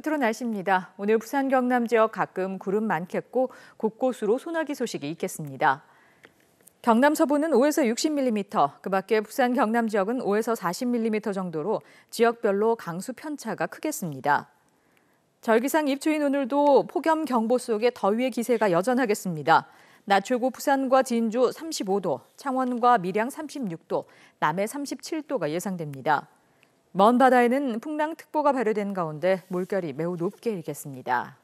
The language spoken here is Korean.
끝으로 날씨입니다. 오늘 부산 경남 지역 가끔 구름 많겠고 곳곳으로 소나기 소식이 있겠습니다. 경남 서부는 5에서 60mm, 그 밖에 부산 경남 지역은 5에서 40mm 정도로 지역별로 강수 편차가 크겠습니다. 절기상 입추인 오늘도 폭염 경보 속에 더위의 기세가 여전하겠습니다. 낮 최고 부산과 진주 35도, 창원과 밀양 36도, 남해 37도가 예상됩니다. 먼 바다에는 풍랑특보가 발효된 가운데 물결이 매우 높게 일겠습니다.